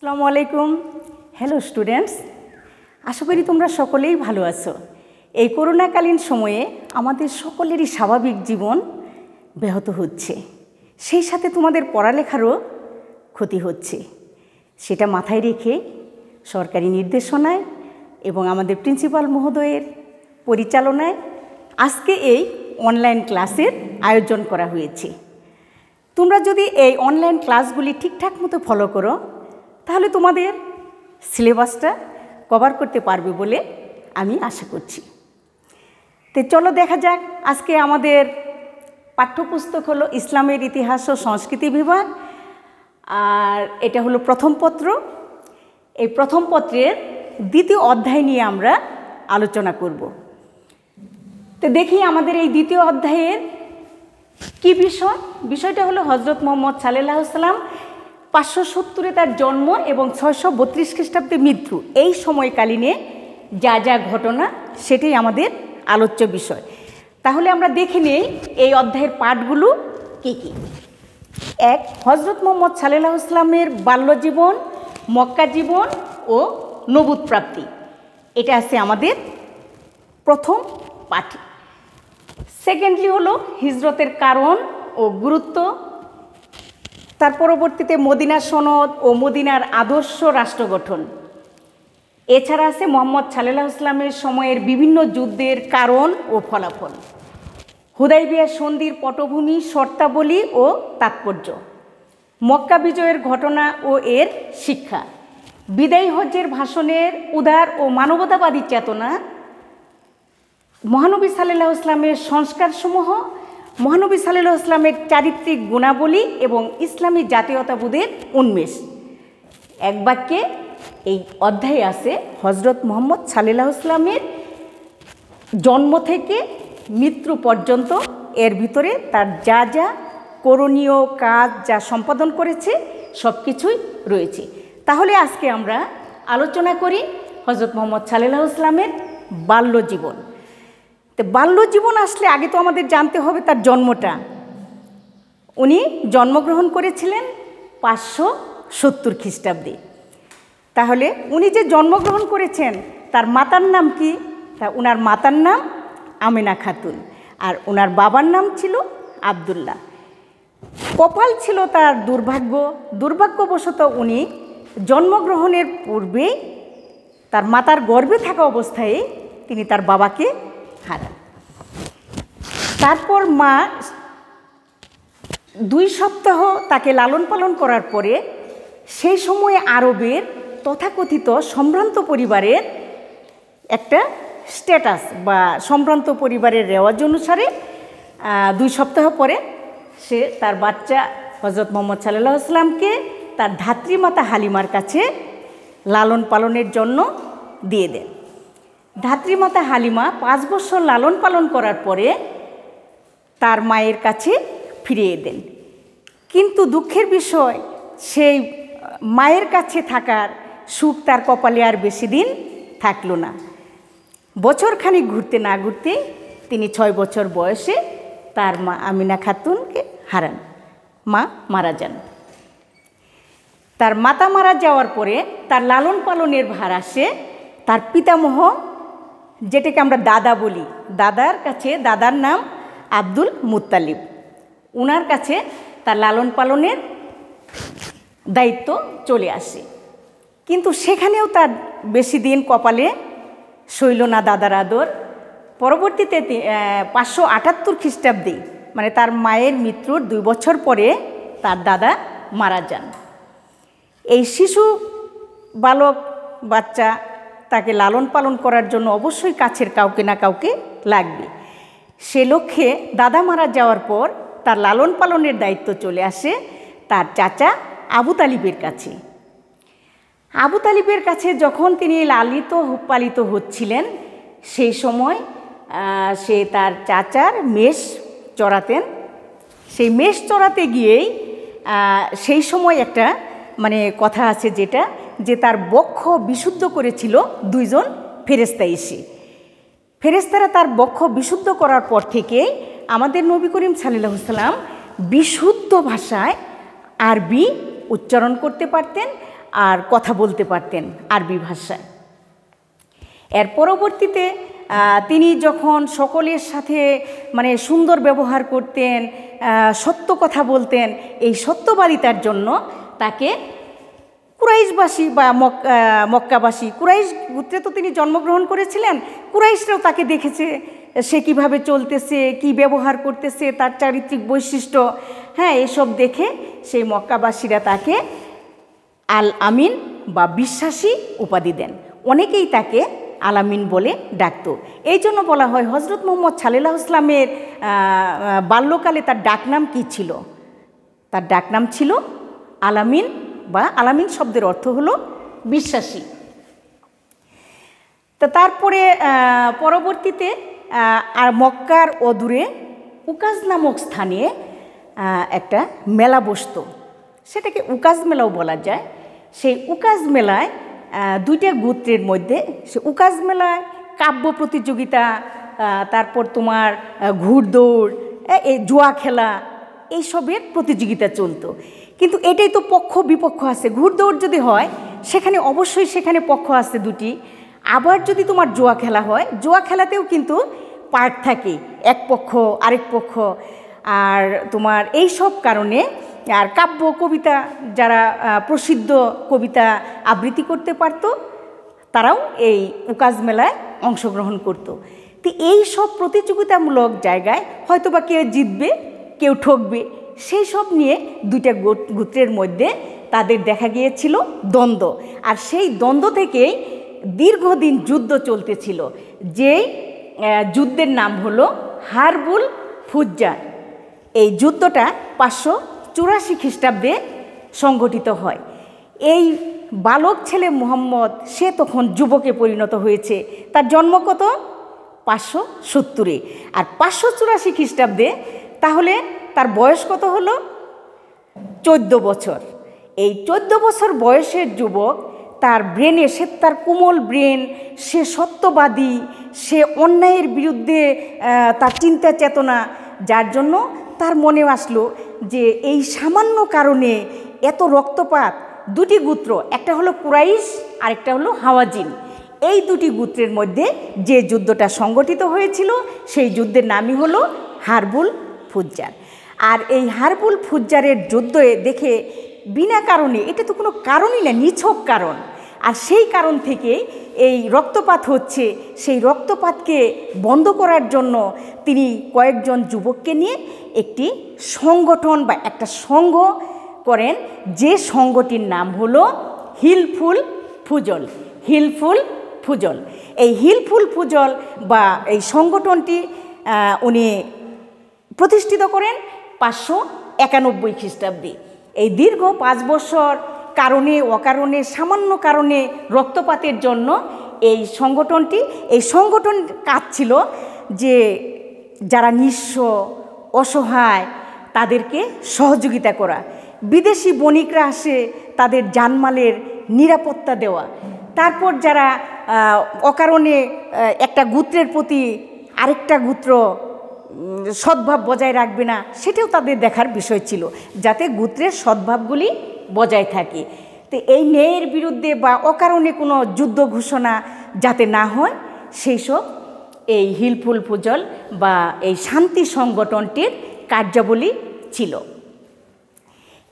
আসসালামু আলাইকুম hello students আশা করি তোমরা সকলেই ভালো আছো এই করোনাকালীন সময়ে আমাদের সকলেরই স্বাভাবিক জীবন ব্যাহত হচ্ছে সেই সাথে তোমাদের পড়ালেখারও ক্ষতি হচ্ছে সেটা মাথায় রেখে সরকারি নির্দেশনায় এবং আমাদের প্রিন্সিপাল মহোদয়ের পরিচালনায় আজকে এই অনলাইন ক্লাসের আয়োজন করা হয়েছে তোমরা যদি এই অনলাইন ক্লাসগুলি ঠিকঠাক মতো ফলো করো তাহলে তোমাদের সিলেবাসটা কভার করতে পারবে বলে আমি আশা করছি তো চলো দেখা যাক আজকে আমাদের পাঠ্যপুস্তক হলো ইসলামের ইতিহাস ও সংস্কৃতি বিভাগ আর এটা হলো প্রথম পত্র এই প্রথম পত্রের দ্বিতীয় অধ্যায় নিয়ে আমরা আলোচনা করব তো দেখি আমাদের এই দ্বিতীয় অধ্যায়ের কি বিষয় বিষয়টা হলো হজরত মোহাম্মদ সালেল্লাহসাল্লাম পাঁচশো সত্তরে তার জন্ম এবং ছয়শো বত্রিশ খ্রিস্টাব্দে মৃত্যু এই সময়কালীনে যা যা ঘটনা সেটাই আমাদের আলোচ্য বিষয় তাহলে আমরা দেখে নেই এই অধ্যায়ের পাঠগুলো কী কী এক হজরত মোহাম্মদ সালেলা ইসলামের জীবন মক্কা জীবন ও নবুদ প্রাপ্তি এটা আছে আমাদের প্রথম পাঠ সেকেন্ডলি হলো হিজরতের কারণ ও গুরুত্ব তার পরবর্তীতে মদিনা সনদ ও মদিনার আদর্শ রাষ্ট্র গঠন এছাড়া আছে মোহাম্মদ সালেলা ইসলামের সময়ের বিভিন্ন যুদ্ধের কারণ ও ফলাফল হুদাইবিয়া সন্ধির পটভূমি শর্তাবলী ও তাৎপর্য মক্কা বিজয়ের ঘটনা ও এর শিক্ষা বিদায়ী হজ্জের ভাষণের উদার ও মানবতাবাদী চেতনা মহানবী সাল্লাহ ইসলামের সংস্কারসমূহ মহানবী সাল্লাহ ইসলামের চারিত্রিক গুণাবলী এবং ইসলামী জাতীয়তাবোধের উন্মেষ এক বাক্যে এই অধ্যায়ে আছে হজরত মোহাম্মদ সাল্লাহ ইসলামের জন্ম থেকে মৃত্যু পর্যন্ত এর ভিতরে তার যা যা করণীয় কাজ যা সম্পাদন করেছে সব কিছুই রয়েছে তাহলে আজকে আমরা আলোচনা করি হজরত মোহাম্মদ সাল্লাহ ইসলামের বাল্যজীবন তো জীবন আসলে আগে তো আমাদের জানতে হবে তার জন্মটা উনি জন্মগ্রহণ করেছিলেন পাঁচশো সত্তর খ্রিস্টাব্দে তাহলে উনি যে জন্মগ্রহণ করেছেন তার মাতার নাম কি তা ওনার মাতার নাম আমিনা খাতুন আর ওনার বাবার নাম ছিল আবদুল্লাহ কপাল ছিল তার দুর্ভাগ্য দুর্ভাগ্যবশত উনি জন্মগ্রহণের পূর্বেই তার মাতার গর্বে থাকা অবস্থায় তিনি তার বাবাকে হারান তারপর মা দুই সপ্তাহ তাকে লালন পালন করার পরে সেই সময়ে আরবের তথাকথিত সম্ভ্রান্ত পরিবারের একটা স্ট্যাটাস বা সম্ভ্রান্ত পরিবারের রেওয়াজ অনুসারে দুই সপ্তাহ পরে সে তার বাচ্চা হজরত মোহাম্মদ সাল্লাহ আসলামকে তার ধাত্রীমাতা হালিমার কাছে লালন পালনের জন্য দিয়ে দেন ধাত্রীমাতা হালিমা পাঁচ বছর লালন পালন করার পরে তার মায়ের কাছে ফিরিয়ে দেন কিন্তু দুঃখের বিষয় সেই মায়ের কাছে থাকার সুখ তার কপালে আর বেশি দিন থাকলো না বছরখানি ঘুরতে না ঘুরতে তিনি ছয় বছর বয়সে তার মা আমিনা খাতুনকে হারান মা মারা যান তার মাতা মারা যাওয়ার পরে তার লালন পালনের ভার আসে তার পিতামহ যেটাকে আমরা দাদা বলি দাদার কাছে দাদার নাম আব্দুল মুতালিব ওনার কাছে তার লালন পালনের দায়িত্ব চলে আসে কিন্তু সেখানেও তার বেশি দিন কপালে শৈল না দাদার আদর পরবর্তীতে পাঁচশো আটাত্তর খ্রিস্টাব্দে মানে তার মায়ের মৃত্যুর দুই বছর পরে তার দাদা মারা যান এই শিশু বালক বাচ্চা তাকে লালন পালন করার জন্য অবশ্যই কাছের কাউকে না কাউকে লাগবে সে লক্ষ্যে দাদা মারা যাওয়ার পর তার লালন পালনের দায়িত্ব চলে আসে তার চাচা আবু তালিবের কাছে আবু তালিবের কাছে যখন তিনি লালিত পালিত হচ্ছিলেন সেই সময় সে তার চাচার মেষ চড়াতেন সেই মেষ চড়াতে গিয়েই সেই সময় একটা মানে কথা আছে যেটা যে তার বক্ষ বিশুদ্ধ করেছিল দুইজন ফেরেস্তা এসে ফেরেস্তারা তার বক্ষ বিশুদ্ধ করার পর থেকে আমাদের নবী করিম সাল্লাহ সাল্লাম বিশুদ্ধ ভাষায় আরবি উচ্চারণ করতে পারতেন আর কথা বলতে পারতেন আরবি ভাষায় এর পরবর্তীতে তিনি যখন সকলের সাথে মানে সুন্দর ব্যবহার করতেন সত্য কথা বলতেন এই সত্যবাদিতার জন্য তাকে কুরাইশবাসী বা মক্কাবাসী কুরাইশ গুত্রে তো তিনি জন্মগ্রহণ করেছিলেন কুরাইশরাও তাকে দেখেছে সে কিভাবে চলতেছে কি ব্যবহার করতেছে তার চারিত্রিক বৈশিষ্ট্য হ্যাঁ এসব দেখে সেই মক্কাবাসীরা তাকে আল আমিন বা বিশ্বাসী উপাধি দেন অনেকেই তাকে আলামিন বলে ডাকত এই জন্য বলা হয় হজরত মোহাম্মদ সালেলাহ ইসলামের বাল্যকালে তার ডাকনাম কি ছিল তার ডাকনাম ছিল আলামিন বা আলামিন শব্দের অর্থ হলো বিশ্বাসী তা তারপরে পরবর্তীতে আর মক্কার অদূরে উকাজ নামক স্থানে একটা মেলা বসত সেটাকে উকাজ মেলাও বলা যায় সেই উকাজ মেলায় দুইটা গোত্রের মধ্যে সে উকাজ মেলায় কাব্য প্রতিযোগিতা তারপর তোমার দৌড় এই জুয়া খেলা এইসবের প্রতিযোগিতা চলতো কিন্তু এটাই তো পক্ষ বিপক্ষ আছে ঘুরদৌড় যদি হয় সেখানে অবশ্যই সেখানে পক্ষ আছে দুটি আবার যদি তোমার জোয়া খেলা হয় জোয়া খেলাতেও কিন্তু পার্ট থাকে এক পক্ষ আরেক পক্ষ আর তোমার এই সব কারণে আর কাব্য কবিতা যারা প্রসিদ্ধ কবিতা আবৃত্তি করতে পারত তারাও এই উকাজ মেলায় অংশগ্রহণ করত তো এই সব প্রতিযোগিতামূলক জায়গায় হয়তোবা কেউ জিতবে কেউ ঠকবে সেই সব নিয়ে দুইটা গোত্রের মধ্যে তাদের দেখা গিয়েছিল দ্বন্দ্ব আর সেই দ্বন্দ্ব থেকেই দীর্ঘদিন যুদ্ধ চলতেছিল যেই যুদ্ধের নাম হলো হারবুল ফুজ্জা এই যুদ্ধটা পাঁচশো চুরাশি খ্রিস্টাব্দে সংগঠিত হয় এই বালক ছেলে মোহাম্মদ সে তখন যুবকে পরিণত হয়েছে তার জন্ম কত পাঁচশো সত্তরে আর পাঁচশো চুরাশি খ্রিস্টাব্দে তাহলে তার বয়স কত হলো চোদ্দ বছর এই চোদ্দ বছর বয়সের যুবক তার ব্রেনে সে তার কোমল ব্রেন সে সত্যবাদী সে অন্যায়ের বিরুদ্ধে তার চিন্তা চেতনা যার জন্য তার মনে আসলো যে এই সামান্য কারণে এত রক্তপাত দুটি গোত্র একটা হলো কুরাইশ আরেকটা হলো হাওয়াজিন এই দুটি গোত্রের মধ্যে যে যুদ্ধটা সংগঠিত হয়েছিল সেই যুদ্ধের নামই হলো হারবুল ফুজ্জার আর এই হারবুল ফুজ্জারের যুদ্ধ দেখে বিনা কারণে এটা তো কোনো কারণই না নিছক কারণ আর সেই কারণ থেকে এই রক্তপাত হচ্ছে সেই রক্তপাতকে বন্ধ করার জন্য তিনি কয়েকজন যুবককে নিয়ে একটি সংগঠন বা একটা সংঘ করেন যে সংঘটির নাম হলো হিলফুল ফুজল হিলফুল ফুজল এই হিলফুল ফুজল বা এই সংগঠনটি উনি প্রতিষ্ঠিত করেন পাঁচশো একানব্বই খ্রিস্টাব্দে এই দীর্ঘ পাঁচ বছর কারণে অকারণে সামান্য কারণে রক্তপাতের জন্য এই সংগঠনটি এই সংগঠন কাজ ছিল যে যারা নিঃস্ব অসহায় তাদেরকে সহযোগিতা করা বিদেশি বণিকরা আসে তাদের জানমালের নিরাপত্তা দেওয়া তারপর যারা অকারণে একটা গুত্রের প্রতি আরেকটা গুত্র সদ্ভাব বজায় রাখবে না সেটাও তাদের দেখার বিষয় ছিল যাতে গুত্রের সদ্ভাবগুলি বজায় থাকে তো এই ন্যায়ের বিরুদ্ধে বা অকারণে কোনো যুদ্ধ ঘোষণা যাতে না হয় সেই সব এই হিলফুল ফুজল বা এই শান্তি সংগঠনটির কার্যাবলী ছিল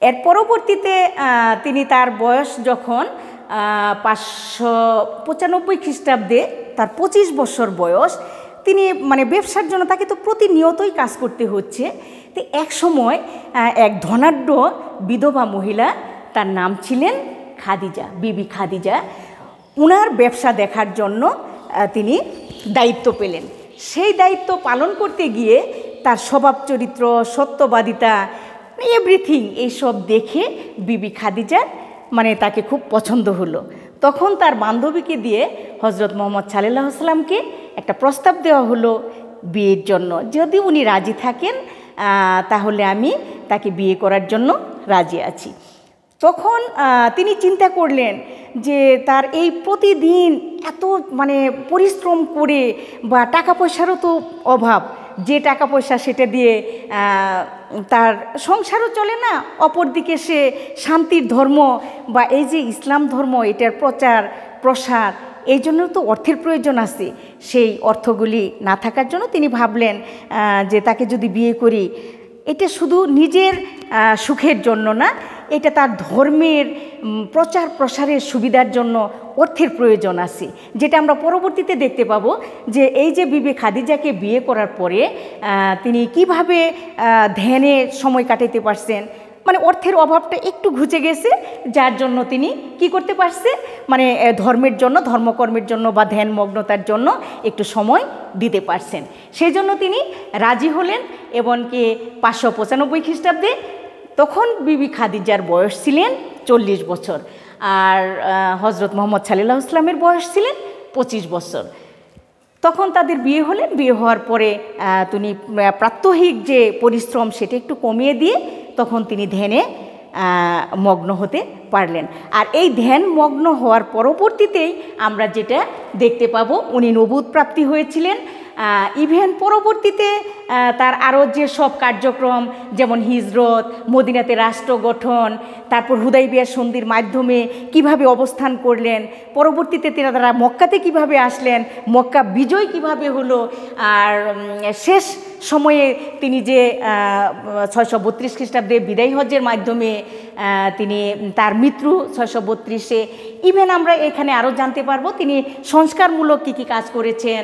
এর পরবর্তীতে তিনি তার বয়স যখন পাঁচশো পঁচানব্বই খ্রিস্টাব্দে তার পঁচিশ বছর বয়স তিনি মানে ব্যবসার জন্য তাকে তো প্রতিনিয়তই কাজ করতে হচ্ছে তো এক সময় এক ধনাঢ্য বিধবা মহিলা তার নাম ছিলেন খাদিজা বিবি খাদিজা উনার ব্যবসা দেখার জন্য তিনি দায়িত্ব পেলেন সেই দায়িত্ব পালন করতে গিয়ে তার স্বভাব চরিত্র সত্যবাদিতা এভরিথিং এইসব দেখে বিবি খাদিজার মানে তাকে খুব পছন্দ হলো তখন তার বান্ধবীকে দিয়ে হজরত মোহাম্মদ সাল্লাহ আসলামকে একটা প্রস্তাব দেওয়া হলো বিয়ের জন্য যদি উনি রাজি থাকেন তাহলে আমি তাকে বিয়ে করার জন্য রাজি আছি তখন তিনি চিন্তা করলেন যে তার এই প্রতিদিন এত মানে পরিশ্রম করে বা টাকা পয়সারও তো অভাব যে টাকা পয়সা সেটা দিয়ে তার সংসারও চলে না অপরদিকে সে শান্তির ধর্ম বা এই যে ইসলাম ধর্ম এটার প্রচার প্রসার এই জন্য তো অর্থের প্রয়োজন আছে সেই অর্থগুলি না থাকার জন্য তিনি ভাবলেন যে তাকে যদি বিয়ে করি এটা শুধু নিজের সুখের জন্য না এটা তার ধর্মের প্রচার প্রসারের সুবিধার জন্য অর্থের প্রয়োজন আছে যেটা আমরা পরবর্তীতে দেখতে পাব যে এই যে বিবে খাদিজাকে বিয়ে করার পরে তিনি কিভাবে ধ্যানে সময় কাটাতে পারছেন মানে অর্থের অভাবটা একটু ঘুচে গেছে যার জন্য তিনি কি করতে পারছে মানে ধর্মের জন্য ধর্মকর্মের জন্য বা ধ্যানমগ্নতার জন্য একটু সময় দিতে পারছেন সেই জন্য তিনি রাজি হলেন এবং কি পাঁচশো পঁচানব্বই খ্রিস্টাব্দে তখন বিবি খাদিজার বয়স ছিলেন চল্লিশ বছর আর হজরত মোহাম্মদ সালিল্লাহ ইসলামের বয়স ছিলেন পঁচিশ বছর তখন তাদের বিয়ে হলেন বিয়ে হওয়ার পরে তিনি প্রাত্যহিক যে পরিশ্রম সেটা একটু কমিয়ে দিয়ে তখন তিনি ধ্যানে মগ্ন হতে পারলেন আর এই ধ্যান মগ্ন হওয়ার পরবর্তীতেই আমরা যেটা দেখতে পাবো উনি নবুদ প্রাপ্তি হয়েছিলেন ইভেন পরবর্তীতে তার আরও যে সব কার্যক্রম যেমন হিজরত মদিনাতে রাষ্ট্র গঠন তারপর বিয়া সন্ধির মাধ্যমে কিভাবে অবস্থান করলেন পরবর্তীতে তিনি তারা মক্কাতে কিভাবে আসলেন মক্কা বিজয় কিভাবে হলো আর শেষ সময়ে তিনি যে ছয়শো বত্রিশ খ্রিস্টাব্দে বিদায়ী হজ্জের মাধ্যমে তিনি তার মৃত্যু ছয়শো বত্রিশে ইভেন আমরা এখানে আরও জানতে পারবো তিনি সংস্কারমূলক কী কী কাজ করেছেন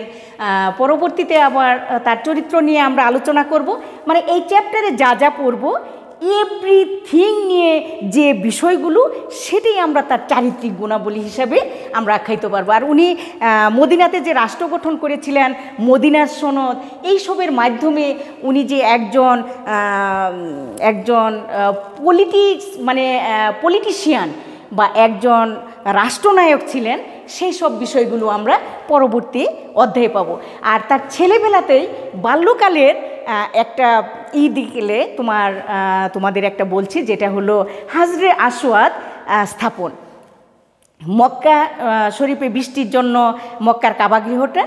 পরবর্তীতে আবার তার চরিত্র নিয়ে আমরা আলোচনা করব মানে এই চ্যাপ্টারে যা যা পড়বো এভরিথিং নিয়ে যে বিষয়গুলো সেটাই আমরা তার চারিত্রিক গুণাবলী হিসাবে আমরা আখ্যায়িত পারবো আর উনি মদিনাতে যে রাষ্ট্র গঠন করেছিলেন মদিনার সনদ এইসবের মাধ্যমে উনি যে একজন একজন পলিটিক্স মানে পলিটিশিয়ান বা একজন রাষ্ট্রনায়ক ছিলেন সেই সব বিষয়গুলো আমরা পরবর্তী অধ্যায়ে পাব আর তার ছেলেবেলাতেই বাল্যকালের একটা ঈদ গেলে তোমার তোমাদের একটা বলছি যেটা হলো হাজরে আসওয়াদ স্থাপন মক্কা শরীফে বৃষ্টির জন্য মক্কার কাবাগৃহটা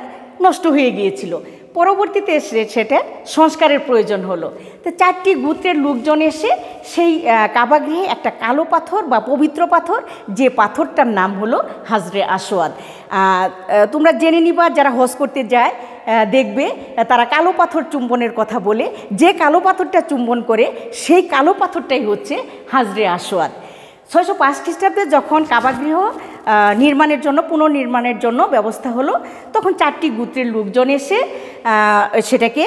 নষ্ট হয়ে গিয়েছিল পরবর্তীতে সেটা সংস্কারের প্রয়োজন হলো তো চারটি গোত্রের লোকজন এসে সেই কাবাগৃহে একটা কালো পাথর বা পবিত্র পাথর যে পাথরটার নাম হলো হাজরে আসোয়াদ তোমরা জেনে নিবা যারা হজ করতে যায় দেখবে তারা কালো পাথর চুম্বনের কথা বলে যে কালো পাথরটা চুম্বন করে সেই কালো পাথরটাই হচ্ছে হাজরে আসোয়াদ ছয়শো পাঁচ খ্রিস্টাব্দে যখন কাবাগৃহ নির্মাণের জন্য পুনর্নির্মাণের জন্য ব্যবস্থা হলো তখন চারটি গুত্রের লোকজন এসে সেটাকে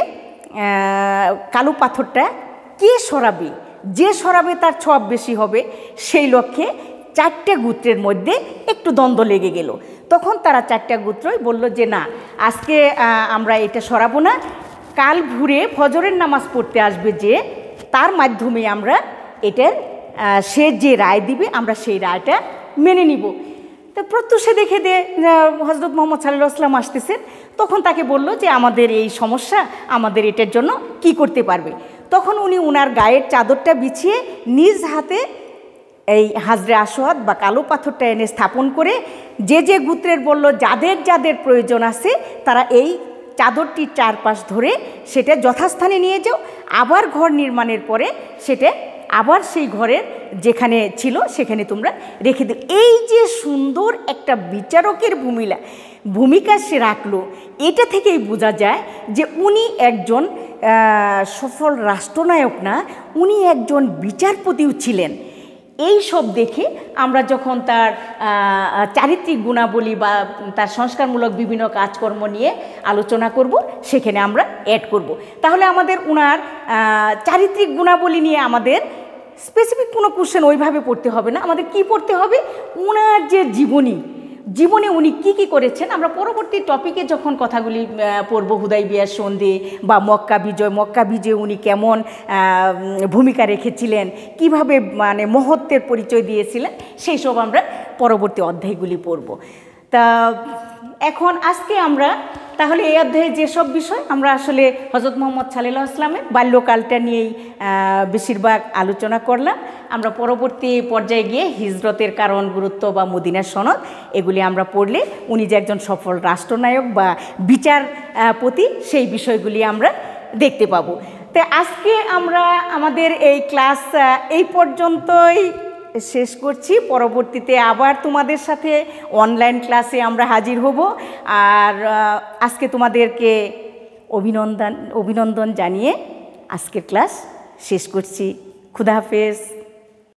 কালো পাথরটা কে সরাবে যে সরাবে তার ছপ বেশি হবে সেই লক্ষ্যে চারটে গুত্রের মধ্যে একটু দ্বন্দ্ব লেগে গেল তখন তারা চারটা গুত্রই বলল যে না আজকে আমরা এটা সরাবো না কাল ঘুরে ফজরের নামাজ পড়তে আসবে যে তার মাধ্যমে আমরা এটার সে যে রায় দিবে আমরা সেই রায়টা মেনে নিব তো প্রত্যুষে দেখে দিয়ে হজরত মোহাম্মদ সাল্লাহ আসলাম আসতেছেন তখন তাকে বলল যে আমাদের এই সমস্যা আমাদের এটার জন্য কি করতে পারবে তখন উনি উনার গায়ের চাদরটা বিছিয়ে নিজ হাতে এই হাজরে আসোয়াদ বা কালো পাথরটা এনে স্থাপন করে যে যে গুত্রের বলল যাদের যাদের প্রয়োজন আছে তারা এই চাদরটির চারপাশ ধরে সেটা যথাস্থানে নিয়ে যাও আবার ঘর নির্মাণের পরে সেটা আবার সেই ঘরের যেখানে ছিল সেখানে তোমরা রেখে দিও এই যে সুন্দর একটা বিচারকের ভূমিলা ভূমিকা সে রাখলো এটা থেকেই বোঝা যায় যে উনি একজন সফল রাষ্ট্রনায়ক না উনি একজন বিচারপতিও ছিলেন এই সব দেখে আমরা যখন তার চারিত্রিক গুণাবলী বা তার সংস্কারমূলক বিভিন্ন কাজকর্ম নিয়ে আলোচনা করব সেখানে আমরা অ্যাড করব। তাহলে আমাদের উনার চারিত্রিক গুণাবলী নিয়ে আমাদের স্পেসিফিক কোনো কোশ্চেন ওইভাবে পড়তে হবে না আমাদের কি পড়তে হবে উনার যে জীবনী জীবনে উনি কি কি করেছেন আমরা পরবর্তী টপিকে যখন কথাগুলি পড়ব হুদাই বিয়ার সন্ধে বা মক্কা বিজয় মক্কা বিজয়ে উনি কেমন ভূমিকা রেখেছিলেন কিভাবে মানে মহত্বের পরিচয় দিয়েছিলেন সেই সব আমরা পরবর্তী অধ্যায়গুলি পড়ব তা এখন আজকে আমরা তাহলে এই অধ্যায়ে যেসব বিষয় আমরা আসলে হজরত মোহাম্মদ সাল্লাহ ইসলামের বাল্যকালটা নিয়েই বেশিরভাগ আলোচনা করলাম আমরা পরবর্তী পর্যায়ে গিয়ে হিজরতের কারণ গুরুত্ব বা মদিনার সনদ এগুলি আমরা পড়লে উনি যে একজন সফল রাষ্ট্রনায়ক বা বিচার প্রতি সেই বিষয়গুলি আমরা দেখতে পাবো তো আজকে আমরা আমাদের এই ক্লাস এই পর্যন্তই শেষ করছি পরবর্তীতে আবার তোমাদের সাথে অনলাইন ক্লাসে আমরা হাজির হব আর আজকে তোমাদেরকে অভিনন্দন অভিনন্দন জানিয়ে আজকের ক্লাস শেষ করছি খুদাহাফেজ